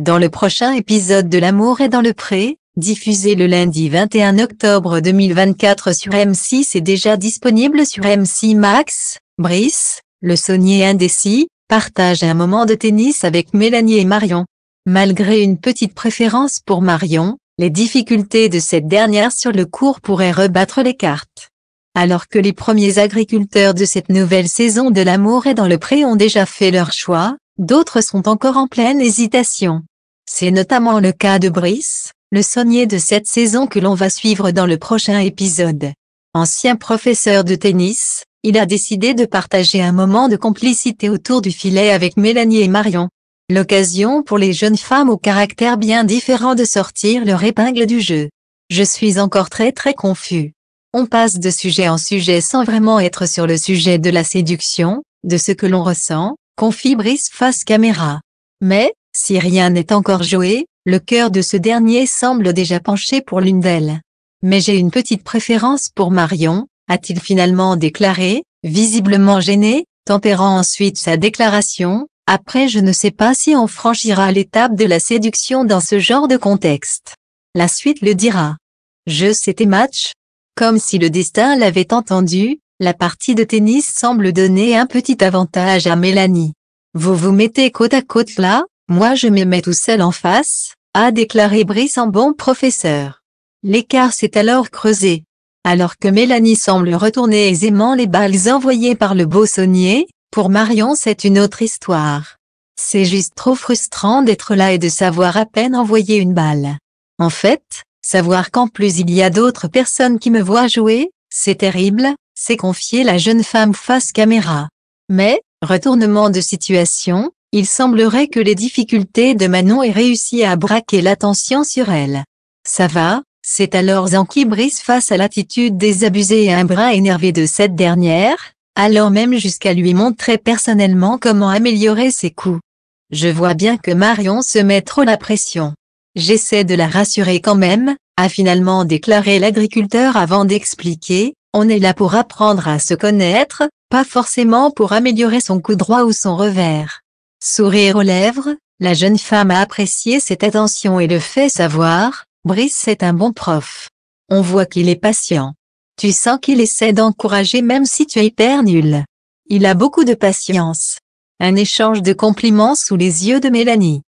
Dans le prochain épisode de L'amour est dans le pré, diffusé le lundi 21 octobre 2024 sur M6 et déjà disponible sur M6 Max, Brice, le saunier indécis, partage un moment de tennis avec Mélanie et Marion. Malgré une petite préférence pour Marion, les difficultés de cette dernière sur le cours pourraient rebattre les cartes. Alors que les premiers agriculteurs de cette nouvelle saison de l'amour et dans le pré ont déjà fait leur choix, d'autres sont encore en pleine hésitation. C'est notamment le cas de Brice, le saunier de cette saison que l'on va suivre dans le prochain épisode. Ancien professeur de tennis, il a décidé de partager un moment de complicité autour du filet avec Mélanie et Marion. L'occasion pour les jeunes femmes au caractère bien différent de sortir leur épingle du jeu. Je suis encore très très confus. On passe de sujet en sujet sans vraiment être sur le sujet de la séduction, de ce que l'on ressent, confie Brice face caméra. Mais, si rien n'est encore joué, le cœur de ce dernier semble déjà penché pour l'une d'elles. Mais j'ai une petite préférence pour Marion, a-t-il finalement déclaré, visiblement gêné, tempérant ensuite sa déclaration, après je ne sais pas si on franchira l'étape de la séduction dans ce genre de contexte. La suite le dira. Je c'était match. Comme si le destin l'avait entendu, la partie de tennis semble donner un petit avantage à Mélanie. Vous vous mettez côte à côte là, moi je mets tout seul en face, a déclaré Brice en bon professeur. L'écart s'est alors creusé. Alors que Mélanie semble retourner aisément les balles envoyées par le beau pour Marion c'est une autre histoire. C'est juste trop frustrant d'être là et de savoir à peine envoyer une balle. En fait, savoir qu'en plus il y a d'autres personnes qui me voient jouer, c'est terrible, c'est confier la jeune femme face caméra. Mais, retournement de situation, il semblerait que les difficultés de Manon aient réussi à braquer l'attention sur elle. Ça va, c'est alors Zan qui brise face à l'attitude désabusée et un bras énervé de cette dernière, alors même jusqu'à lui montrer personnellement comment améliorer ses coups. Je vois bien que Marion se met trop la pression. J'essaie de la rassurer quand même, a finalement déclaré l'agriculteur avant d'expliquer, on est là pour apprendre à se connaître, pas forcément pour améliorer son coup droit ou son revers. Sourire aux lèvres, la jeune femme a apprécié cette attention et le fait savoir, Brice est un bon prof. On voit qu'il est patient. Tu sens qu'il essaie d'encourager même si tu es hyper nul. Il a beaucoup de patience. Un échange de compliments sous les yeux de Mélanie.